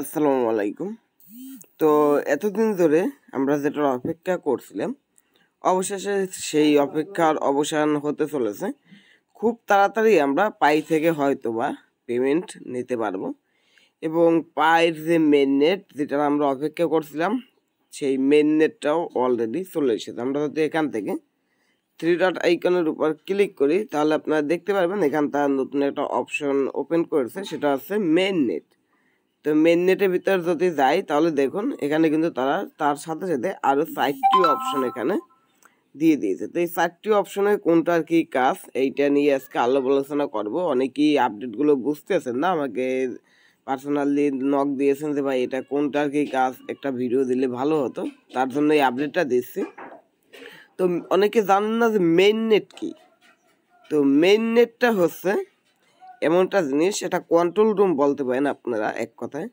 আসসালামু আলাইকুম তো এতদিন ধরে আমরা যেটার অপেক্ষা করছিলাম অবশেষে সেই অপেক্ষার অবসান হতে চলেছে খুব তাড়াতাড়ি আমরা পাই থেকে হয়তো বা পেমেন্ট নিতে পারবো এবং পায়ের যে মেন নেট যেটার আমরা অপেক্ষা করছিলাম সেই মেন নেটটাও অলরেডি চলে এসেছে আমরা যদি এখান থেকে থ্রি ডট আইকনের উপর ক্লিক করি তাহলে আপনারা দেখতে পারবেন এখানটা নতুন একটা অপশন ওপেন করেছে সেটা হচ্ছে মেন নেট তো মেন নেটের ভিতর যদি যাই তাহলে দেখুন এখানে কিন্তু তারা তার সাথে সাথে আরও চারটি অপশন এখানে দিয়ে দিয়েছে তো এই চারটি অপশনে আর কি কাজ এইটা নিয়ে আজকে আলো আলোচনা করবো অনেকেই আপডেটগুলো বুঝতেছেন না আমাকে পার্সোনালি নক দিয়েছেন যে ভাই এটা কোনটার কি কাজ একটা ভিডিও দিলে ভালো হতো তার জন্য এই আপডেটটা দিচ্ছি তো অনেকে জানেন না যে মেন নেট কী তো মেন নেটটা হচ্ছে এমনটা জিনিস এটা কন্ট্রোল রুম বলতে পারেন আপনারা এক কথায়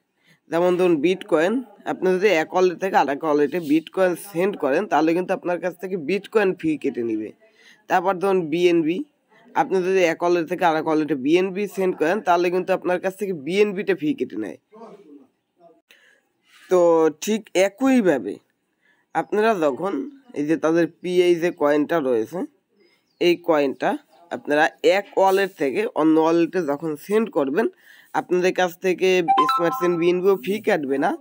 যেমন ধরুন বিট কয়েন আপনি যদি এক ওয়ালেট থেকে আরেক ওয়ালেটে বিট কয়েন সেন্ড করেন তাহলে কিন্তু আপনার কাছ থেকে বিট কয়েন ফি কেটে নেবে তারপর ধরুন বিএনবি আপনি যদি এক ওয়ালেট থেকে আরেক ওয়ালেটে বিএনবি সেন্ড করেন তাহলে কিন্তু আপনার কাছ থেকে বিএনবিটা ফি কেটে নেয় তো ঠিক একইভাবে আপনারা যখন এই যে তাদের পিএই যে কয়েনটা রয়েছে এই কয়েনটা আপনারা এক ওয়ালেট থেকে অন্য ওয়ালেটে যখন সেন্ড করবেন আপনাদের কাছ থেকে স্মার্ট সেন্ড বিএনপিও ফি কাটবে না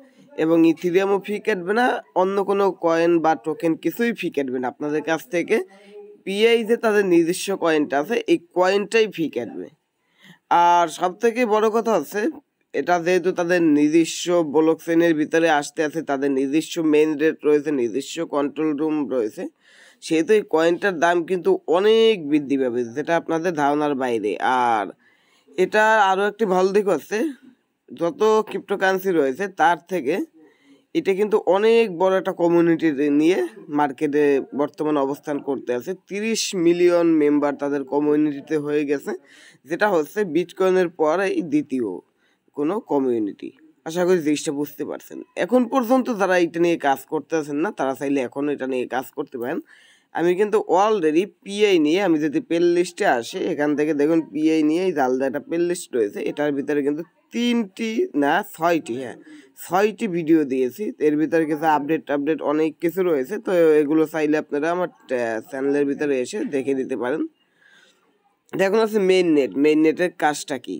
এবং ইথিরিয়ামও ফি কাটবে না অন্য কোনো কয়েন বা টোকেন কিছুই ফি কাটবে না আপনাদের কাছ থেকে পিআই যে তাদের নিজস্ব কয়েনটা আছে এই কয়েনটাই ফি কাটবে আর সব থেকে বড় কথা হচ্ছে এটা যেহেতু তাদের নিজস্ব ব্লক সেনের ভিতরে আসতে আছে তাদের নিজস্ব মেন রেট রয়েছে নিজস্ব কন্ট্রোল রুম রয়েছে সেহেতু এই কয়েনটার দাম কিন্তু অনেক বৃদ্ধি পাবে যেটা আপনাদের ধারণার বাইরে আর এটা আরও একটি ভালো দিক আছে যত ক্রিপ্টোকারেন্সি রয়েছে তার থেকে এটা কিন্তু অনেক বড় একটা কমিউনিটি নিয়ে মার্কেটে বর্তমানে অবস্থান করতে আছে তিরিশ মিলিয়ন মেম্বার তাদের কমিউনিটিতে হয়ে গেছে যেটা হচ্ছে বিটকয়েনের পর এই দ্বিতীয় কোনো কমিউনিটি আশা করি জিনিসটা বুঝতে পারছেন এখন পর্যন্ত যারা এটা নিয়ে কাজ করতে আছেন না তারা চাইলে এখন এটা নিয়ে কাজ করতে পারেন আমি কিন্তু অলরেডি পিআই নিয়ে আমি যদি পেল লিস্টে আসি এখান থেকে দেখুন পিআই নিয়ে এই আলাদা একটা পেল লিস্ট রয়েছে এটার ভিতরে কিন্তু তিনটি না ছয়টি হ্যাঁ ছয়টি ভিডিও দিয়েছি এর ভিতরে কিছু আপডেট টাপডেট অনেক কিছু রয়েছে তো এগুলো চাইলে আপনারা আমার চ্যানেলের ভিতরে এসে দেখে দিতে পারেন দেখুন আছে মেইন নেট মেইন নেটের কাজটা কী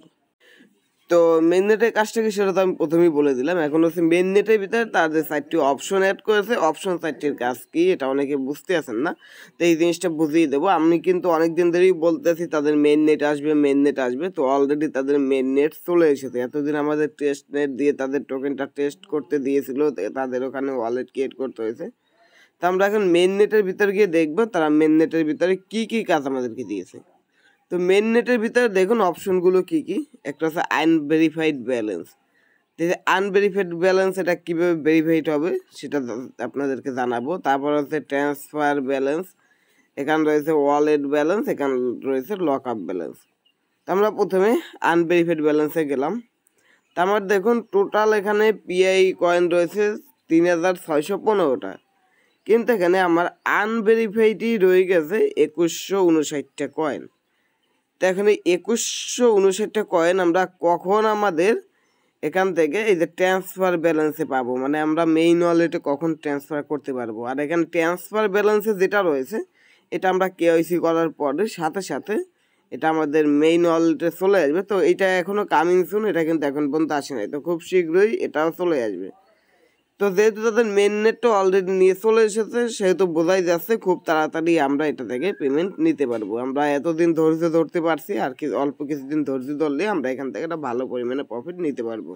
তো মেন নেটের কাজটা কি সেটা তো আমি প্রথমেই বলে দিলাম এখন হচ্ছে মেন নেটের ভিতরে তার যে সাইটটি অপশন অ্যাড করেছে অপশন সাইটটির কাজ কি এটা অনেকে বুঝতে আছেন না তো এই জিনিসটা বুঝিয়ে দেবো আমি কিন্তু অনেক দিন ধরেই বলতেছি তাদের মেন নেট আসবে মেন নেট আসবে তো অলরেডি তাদের মেন নেট চলে এসেছে এতদিন আমাদের টেস্ট নেট দিয়ে তাদের টোকেনটা টেস্ট করতে দিয়েছিল তাদের ওখানে ওয়ালেট ক্রিয়েট করতে হয়েছে তো আমরা এখন মেন নেটের ভিতরে গিয়ে দেখবো তারা মেন নেটের ভিতরে কী কী কাজ আমাদেরকে দিয়েছে তো মেন নেটের ভিতরে দেখুন অপশনগুলো কি কি একটা হচ্ছে আনভেরিফাইড ব্যালেন্স আনভেরিফাইড ব্যালেন্স এটা কীভাবে ভেরিফাইড হবে সেটা আপনাদেরকে জানাবো তারপর হচ্ছে ট্রান্সফার ব্যালেন্স এখানে রয়েছে ওয়ালেট ব্যালেন্স এখানে রয়েছে লক আপ ব্যালেন্স তো আমরা প্রথমে আনভেরিফাইড ব্যালেন্সে গেলাম তো আমার দেখুন টোটাল এখানে পিআই কয়েন রয়েছে তিন হাজার ছয়শো পনেরোটা কিন্তু এখানে আমার আনভেরিফাইডই রয়ে গেছে একুশশো উনষাটটা কয়েন তো এখানে একুশশো উনষাটটা কয়েন আমরা কখন আমাদের এখান থেকে এই যে ট্রান্সফার ব্যালেন্সে পাবো মানে আমরা মেইন ওয়ালেটে কখন ট্রান্সফার করতে পারবো আর এখানে ট্রান্সফার ব্যালেন্সে যেটা রয়েছে এটা আমরা কেওয়াইসি করার পরে সাথে সাথে এটা আমাদের মেইন ওয়ালেটে চলে আসবে তো এটা এখনও কামিং সুন এটা কিন্তু এখন পর্যন্ত আসে নাই তো খুব শীঘ্রই এটাও চলে আসবে তো যেহেতু তাদের মেন নেটটা অলরেডি নিয়ে চলে এসেছে সেহেতু বোঝাই যাচ্ছে খুব তাড়াতাড়ি আমরা এটা থেকে পেমেন্ট নিতে পারবো আমরা এতদিন ধৈর্য ধরতে পারছি আর কি অল্প কিছুদিন ধৈর্য ধরলে আমরা এখান থেকে একটা ভালো পরিমাণে প্রফিট নিতে পারবো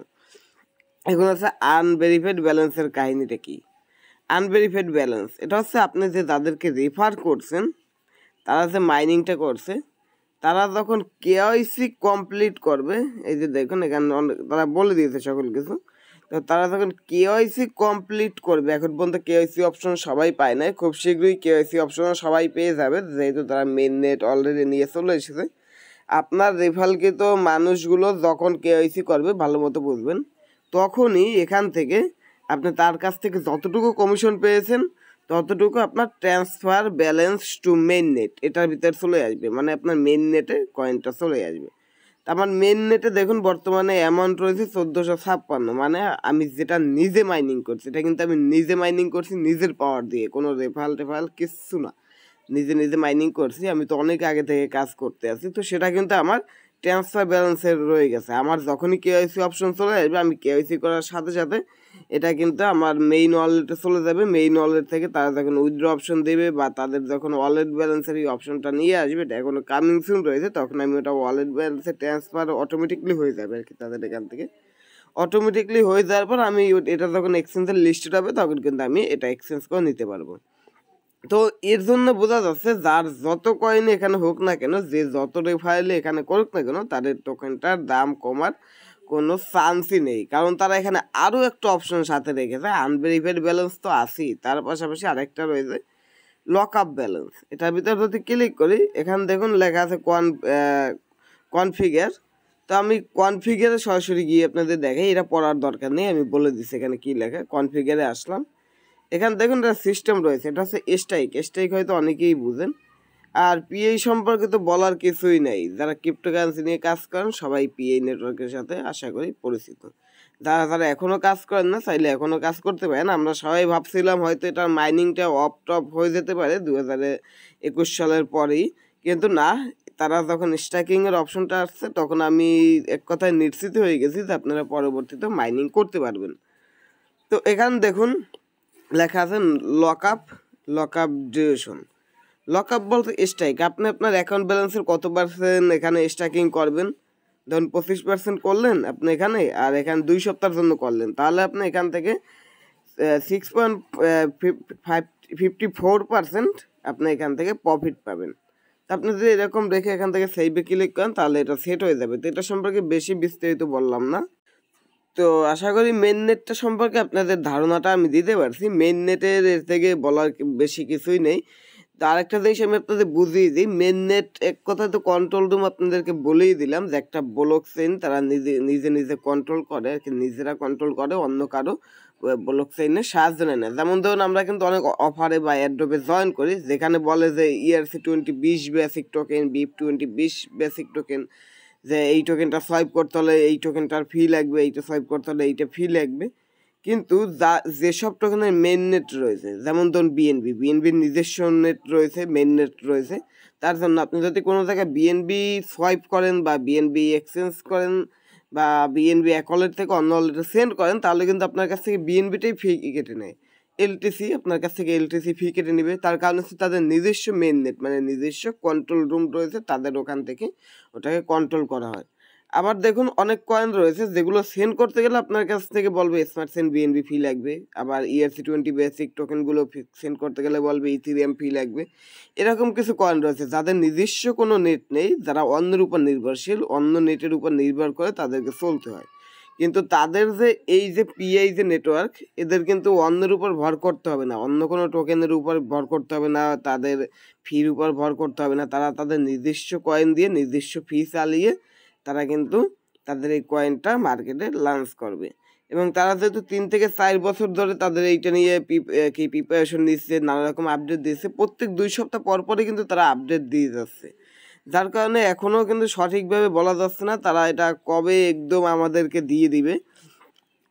এখন আছে আনভেরিফাইড ব্যালেন্সের কাহিনিটা কি আনভেরিফাইড ব্যালেন্স এটা হচ্ছে আপনি যে তাদেরকে রেফার করছেন তারা যে মাইনিংটা করছে তারা যখন কেওয়াইসি কমপ্লিট করবে এই যে দেখুন এখানে তারা বলে দিয়েছে সকল কিছু তো তারা যখন কেওয়াইসি কমপ্লিট করবে এখন পর্যন্ত কেওয়াইসি অপশন সবাই পায় না খুব শীঘ্রই কেওয়াইসি অপশন সবাই পেয়ে যাবে যেহেতু তারা মেন নেট অলরেডি নিয়ে চলে এসেছে আপনার তো মানুষগুলো যখন কেওয়াইসি করবে ভালো মতো বুঝবেন তখনই এখান থেকে আপনি তার কাছ থেকে যতটুকু কমিশন পেয়েছেন ততটুকু আপনার transfer balance to main net এটার ভিতরে চলে আসবে মানে আপনার মেন নেটে কয়েনটা চলে আসবে আমার মেন নেটে দেখুন বর্তমানে অ্যামাউন্ট রয়েছে চোদ্দোশো ছাপ্পান্ন মানে আমি যেটা নিজে মাইনিং করছি এটা কিন্তু আমি নিজে মাইনিং করছি নিজের পাওয়ার দিয়ে কোনো রেফাল টেফাল কিচ্ছু না নিজে নিজে মাইনিং করছি আমি তো অনেক আগে থেকে কাজ করতে আছি তো সেটা কিন্তু আমার ট্রান্সফার ব্যালেন্সের রয়ে গেছে আমার যখনই কেওয়াইসি অপশন চলে আসবে আমি কেওয়াইসি করার সাথে সাথে এটা কিন্তু আমার মেইন ওয়ালেটে চলে যাবে মেইন ওয়ালেট থেকে তারা যখন উইথড্র অপশন দেবে বা তাদের যখন ওয়ালেট ব্যালেন্সের এই অপশনটা নিয়ে আসবে এটা এখনও কামিং সুন রয়েছে তখন আমি ওটা ওয়ালেট ব্যালেন্সে ট্রান্সফার অটোমেটিকলি হয়ে যাবে আর কি তাদের এখান থেকে অটোমেটিকলি হয়ে যাওয়ার পর আমি এটা যখন এক্সচেঞ্জের লিস্টেড হবে তখন কিন্তু আমি এটা এক্সচেঞ্জ করে নিতে পারবো তো এর জন্য বোঝা যাচ্ছে যার যত কয়েন এখানে হোক না কেন যে যত রেফারেলে এখানে করুক না কেন তাদের টোকেনটার দাম কমার কোনো চান্সই নেই কারণ তারা এখানে আরও একটা অপশন সাথে রেখেছে আনভেরিফাইড ব্যালেন্স তো আছেই তার পাশাপাশি আরেকটা রয়েছে লক আপ ব্যালেন্স এটার ভিতরে যদি ক্লিক করি এখান দেখুন লেখা আছে কন কনফিগার তো আমি কনফিগারে সরাসরি গিয়ে আপনাদের দেখাই এটা পড়ার দরকার নেই আমি বলে দিচ্ছি এখানে কী লেখা কনফিগারে আসলাম এখানে দেখুন এটা সিস্টেম রয়েছে এটা হচ্ছে স্ট্রাইক স্ট্রাইক হয়তো অনেকেই বুঝেন আর পিএই সম্পর্কে তো বলার কিছুই নাই যারা ক্রিপ্টোকারেন্সি নিয়ে কাজ করেন সবাই পিএই নেটওয়ার্কের সাথে আশা করি পরিচিত যারা যারা এখনও কাজ করেন না চাইলে এখনও কাজ করতে পারেন আমরা সবাই ভাবছিলাম হয়তো এটার মাইনিংটা অফ টপ হয়ে যেতে পারে দু একুশ সালের পরেই কিন্তু না তারা যখন স্ট্যাকিংয়ের অপশনটা আসছে তখন আমি এক কথায় নিশ্চিত হয়ে গেছি যে আপনারা পরবর্তীতে মাইনিং করতে পারবেন তো এখানে দেখুন লেখা আছে lock up lock up duration lock up বলতে স্ট্রাইক আপনি আপনার অ্যাকাউন্ট ব্যালেন্সের কত পার্সেন্ট এখানে স্ট্রাইকিং করবেন ধরুন পঁচিশ পার্সেন্ট করলেন আপনি এখানে আর এখানে দুই সপ্তাহের জন্য করলেন তাহলে আপনি এখান থেকে six point fifty four percent আপনি এখান থেকে প্রফিট পাবেন আপনি যদি এরকম রেখে এখান থেকে সেইভে ক্লিক করেন তাহলে এটা সেট হয়ে যাবে তো এটা সম্পর্কে বেশি বিস্তারিত বললাম না তো আশা করি মেন নেটটা সম্পর্কে আপনাদের ধারণাটা আমি দিতে পারছি মেন নেটের থেকে বলার বেশি কিছুই নেই আরেকটা জিনিস আমি আপনাদের বুঝিয়ে দিই মেন নেট এক কথায় তো কন্ট্রোল রুম আপনাদেরকে বলেই দিলাম যে একটা ব্লক চেইন তারা নিজে নিজে নিজে কন্ট্রোল করে আর কি নিজেরা কন্ট্রোল করে অন্য কারো ব্লক চেইনের সাহায্য নেয় না যেমন ধরুন আমরা কিন্তু অনেক অফারে বা অ্যাড্রপে জয়েন করি যেখানে বলে যে ইয়ারসি e টোয়েন্টি বিশ বেসিক টোকেন বিপ টোয়েন্টি বিশ বেসিক টোকেন যে এই টোকেনটা সোয়াইপ করতে হলে এই টোকেনটার ফি লাগবে এইটা সোয়াইপ করতে হলে এইটা ফি লাগবে কিন্তু যা যেসব টোকেনের মেন নেট রয়েছে যেমন ধরুন বিএনবি বিএনবির নিজস্ব নেট রয়েছে মেন নেট রয়েছে তার জন্য আপনি যদি কোনো জায়গায় বিএনবি সোয়াইপ করেন বা বিএনবি এক্সচেঞ্জ করেন বা বিএনবি এক ওয়ালেট থেকে অন্য ওয়ালেটে সেন্ড করেন তাহলে কিন্তু আপনার কাছ থেকে বিএনবিটাই ফি কেটে নেয় এলটিসি আপনার কাছ থেকে এলটিসি ফি কেটে নেবে তার কারণ হচ্ছে তাদের নিজস্ব মেন নেট মানে নিজস্ব কন্ট্রোল রুম রয়েছে তাদের ওখান থেকে ওটাকে কন্ট্রোল করা হয় আবার দেখুন অনেক কয়েন রয়েছে যেগুলো সেন্ড করতে গেলে আপনার কাছ থেকে বলবে স্মার্ট সেন্ড বিএনবি ফি লাগবে আবার ইআরসি টোয়েন্টি বেসিক টোকেনগুলো সেন্ড করতে গেলে বলবে ইথিরিয়াম ফি লাগবে এরকম কিছু কয়েন রয়েছে যাদের নিজস্ব কোনো নেট নেই যারা অন্যের উপর নির্ভরশীল অন্য নেটের উপর নির্ভর করে তাদেরকে চলতে হয় কিন্তু তাদের যে এই যে পিআই যে নেটওয়ার্ক এদের কিন্তু অন্যের উপর ভর করতে হবে না অন্য কোনো টোকেনের উপর ভর করতে হবে না তাদের ফির উপর ভর করতে হবে না তারা তাদের নিজস্ব কয়েন দিয়ে নিজস্ব ফি চালিয়ে তারা কিন্তু তাদের এই কয়েনটা মার্কেটে লঞ্চ করবে এবং তারা যেহেতু তিন থেকে চার বছর ধরে তাদের এইটা নিয়ে কি প্রিপারেশন দিচ্ছে নানা রকম আপডেট দিচ্ছে প্রত্যেক দুই সপ্তাহ পর পরই কিন্তু তারা আপডেট দিয়ে যাচ্ছে যার কারণে এখনও কিন্তু সঠিকভাবে বলা যাচ্ছে না তারা এটা কবে একদম আমাদেরকে দিয়ে দিবে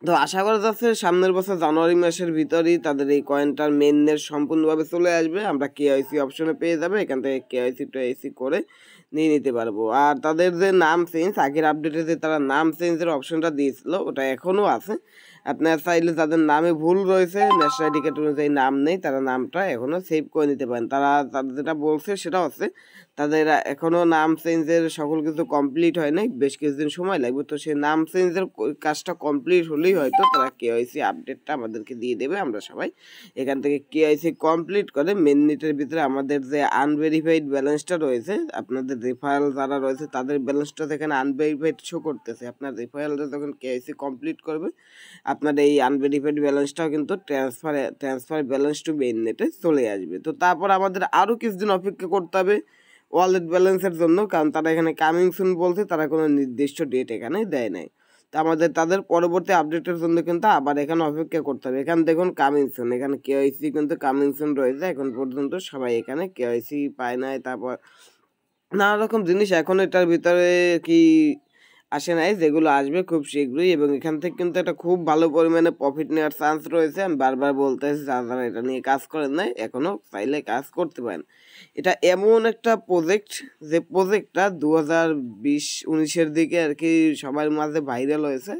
তো আশা করা যাচ্ছে সামনের বছর জানুয়ারি মাসের ভিতরেই তাদের এই কয়েনটার মেন নেট সম্পূর্ণভাবে চলে আসবে আমরা কেআইসি অপশনে পেয়ে যাবে এখান থেকে কেআইসি টুআইসি করে নিয়ে নিতে পারবো আর তাদের যে নাম চেঞ্জ আগের আপডেটে যে তারা নাম চেঞ্জের অপশনটা দিয়েছিল ওটা এখনও আছে আপনার ফাইলে তাদের নামে ভুল রয়েছে ন্যাশনাল টিকেট অনুযায়ী নাম নেই তারা নামটা এখনও সেভ করে নিতে পারেন তারা তাদের যেটা বলছে সেটা হচ্ছে তাদের এখনও নাম চেঞ্জের সকল কিছু কমপ্লিট হয় নাই বেশ কিছুদিন সময় লাগবে তো সেই নাম চেঞ্জের কাজটা কমপ্লিট হলেই হয়তো তারা কেওয়াইসি আপডেটটা আমাদেরকে দিয়ে দেবে আমরা সবাই এখান থেকে কেওয়াইসি কমপ্লিট করে মেন নেটের ভিতরে আমাদের যে আনভেরিফাইড ব্যালেন্সটা রয়েছে আপনাদের রেফারেল যারা রয়েছে তাদের ব্যালেন্সটা সেখানে আনভেরিফাইড শো করতেছে আপনার রেফারেলটা যখন কেওয়াইসি কমপ্লিট করবে আপনার এই আনভেরিফাইড ব্যালেন্সটাও কিন্তু transfer transfer balance to main নেটে চলে আসবে তো তারপর আমাদের আরও কিছুদিন অপেক্ষা করতে হবে ওয়ালেট ব্যালেন্সের জন্য কারণ তারা এখানে কামিং সুন বলতে তারা কোনো নির্দিষ্ট ডেট এখানে দেয় নাই তো আমাদের তাদের পরবর্তী আপডেটের জন্য কিন্তু আবার এখানে অপেক্ষা করতে হবে এখানে দেখুন কামিং সুন এখানে কেওয়াইসি কিন্তু কামিং সুন রয়েছে এখন পর্যন্ত সবাই এখানে কেওয়াইসি পায় নাই তারপর নানা রকম জিনিস এখন এটার ভিতরে কি আসে নাই যেগুলো আসবে খুব শীঘ্রই এবং এখান থেকে কিন্তু একটা খুব ভালো পরিমাণে প্রফিট নেওয়ার চান্স রয়েছে আমি বারবার বলতে চাইছি যারা যারা এটা নিয়ে কাজ করেন নাই এখনও চাইলে কাজ করতে পারেন এটা এমন একটা প্রজেক্ট যে প্রজেক্টটা দু হাজার বিশ উনিশের দিকে আর কি সবার মাঝে ভাইরাল হয়েছে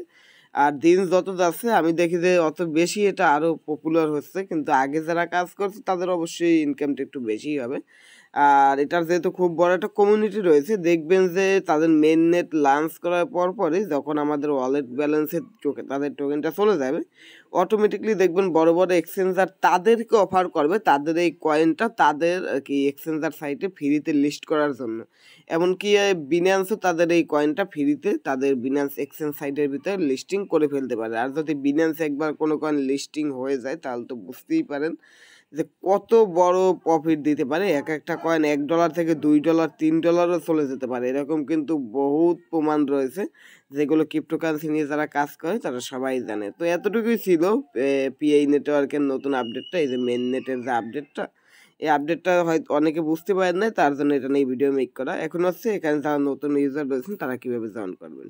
আর দিন যত যাচ্ছে আমি দেখি যে অত বেশি এটা আরও পপুলার হচ্ছে কিন্তু আগে যারা কাজ করছে তাদের অবশ্যই ইনকামটা একটু বেশিই হবে আর এটার যেহেতু খুব বড় একটা কমিউনিটি রয়েছে দেখবেন যে তাদের মেন নেট লঞ্চ করার পর পরই যখন আমাদের ওয়ালেট ব্যালেন্সে তাদের টোকেনটা চলে যাবে অটোমেটিকলি দেখবেন বড় বড় এক্সচেঞ্জার তাদেরকে অফার করবে তাদের এই কয়েনটা তাদের কি এক্সচেঞ্জার সাইটে ফ্রিতে লিস্ট করার জন্য এমনকি বিনান্সও তাদের এই কয়েনটা ফ্রিতে তাদের বিনান্স এক্সচেঞ্জ সাইটের ভিতরে লিস্টিং করে ফেলতে পারে আর যদি বিনান্স একবার কোনো কয়েন লিস্টিং হয়ে যায় তাহলে তো বুঝতেই পারেন যে কত বড় প্রফিট দিতে পারে এক একটা কয়েন এক ডলার থেকে দুই ডলার তিন ডলারও চলে যেতে পারে এরকম কিন্তু বহুত প্রমাণ রয়েছে যেগুলো ক্রিপ্টোকারেন্সি নিয়ে যারা কাজ করে তারা সবাই জানে তো এতটুকুই ছিল পিআই নেটওয়ার্কের নতুন আপডেটটা এই যে মেন নেটের যে আপডেটটা এই আপডেটটা হয়তো অনেকে বুঝতে পারেন না তার জন্য এটা নিয়ে ভিডিও মেক করা এখন হচ্ছে এখানে যারা নতুন ইউজার রয়েছেন তারা কীভাবে জয়েন করবেন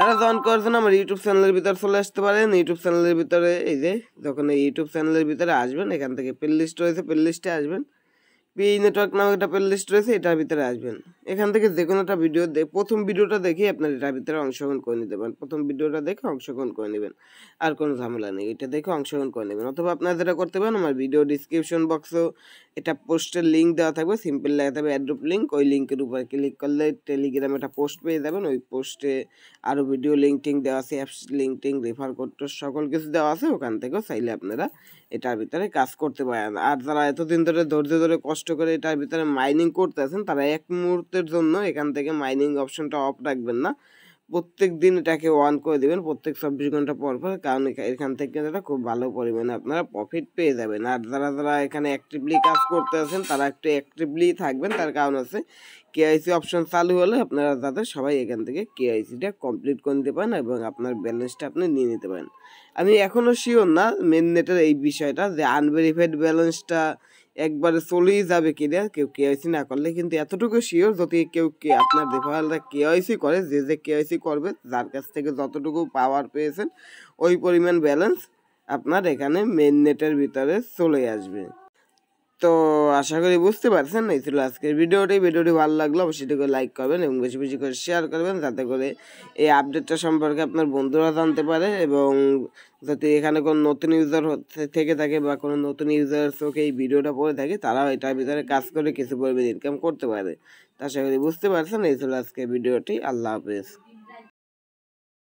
তারা জয়েন করার জন্য আমার ইউটিউব চ্যানেলের ভিতরে চলে আসতে পারেন ইউটিউব চ্যানেলের ভিতরে এই যে যখন এই ইউটিউব চ্যানেলের ভিতরে আসবেন এখান থেকে প্লে লিস্ট রয়েছে প্লে লিস্টে আসবেন পি নেটওয়ার্ক নামে একটা প্লে লিস্ট রয়েছে এটার ভিতরে আসবেন এখান থেকে যে কোনো একটা ভিডিও দেখ প্রথম ভিডিওটা দেখে আপনার এটার ভিতরে অংশগ্রহণ করে নিতে পারেন প্রথম ভিডিওটা দেখে অংশগ্রহণ করে নেবেন আর কোনো ঝামেলা নেই এটা দেখে অংশগ্রহণ করে নেবেন অথবা আপনারা যেটা করতে পারেন আমার ভিডিও ডিসক্রিপশন বক্সেও এটা পোস্টের লিঙ্ক দেওয়া থাকবে সিম্পল লেখা থাকবে অ্যাড্রুপ লিঙ্ক ওই লিঙ্কের উপরে ক্লিক করলে টেলিগ্রামে একটা পোস্ট পেয়ে যাবেন ওই পোস্টে আরও ভিডিও লিঙ্ক দেওয়া আছে অ্যাপস লিঙ্ক রেফার করতে সকল কিছু দেওয়া আছে ওখান থেকেও চাইলে আপনারা এটার ভিতরে কাজ করতে পারেন আর যারা এতদিন ধরে ধৈর্য ধরে কষ্ট করে এটার ভিতরে মাইনিং করতে আছেন তারা এক মুহূর্তে মুহূর্তের জন্য এখান থেকে মাইনিং অপশনটা অফ রাখবেন না প্রত্যেক দিন এটাকে অন করে দেবেন প্রত্যেক চব্বিশ ঘন্টা পর পর কারণ এখান থেকে এটা খুব ভালো পরিমাণে আপনারা প্রফিট পেয়ে যাবেন আর যারা যারা এখানে অ্যাক্টিভলি কাজ করতে আছেন তারা একটু অ্যাক্টিভলি থাকবেন তার কারণ আছে কেআইসি অপশন চালু হলে আপনারা যাতে সবাই এখান থেকে কেআইসিটা কমপ্লিট করে নিতে পারেন এবং আপনার ব্যালেন্সটা আপনি নিয়ে নিতে পারেন আমি এখনও শিওর না মেন নেটের এই বিষয়টা যে আনভেরিফাইড ব্যালেন্সটা একবারে চলেই যাবে কিনা কেউ কেওয়াইসি না করলে কিন্তু এতটুকু শিওর যদি কেউ কে আপনার রেফারেলরা কেওয়াইসি করে যে যে কেওয়াইসি করবে যার কাছ থেকে যতটুকু পাওয়ার পেয়েছেন ওই পরিমাণ ব্যালেন্স আপনার এখানে মেন নেটের ভিতরে চলে আসবে তো আশা করি বুঝতে পারছেন এই ছিল আজকের ভিডিওটি ভিডিওটি ভালো লাগলো অবশ্যই করে লাইক করবেন এবং বেশি বেশি করে শেয়ার করবেন যাতে করে এই আপডেটটা সম্পর্কে আপনার বন্ধুরা জানতে পারে এবং যাতে এখানে কোনো নতুন ইউজার থেকে থাকে বা কোনো নতুন ইউজার চোখে এই ভিডিওটা পড়ে থাকে তারাও এটার ভিতরে কাজ করে কিছু পরিমাণ ইনকাম করতে পারে আশা করি বুঝতে পারছেন এই ছিল আজকের ভিডিওটি আল্লাহ হাফেজ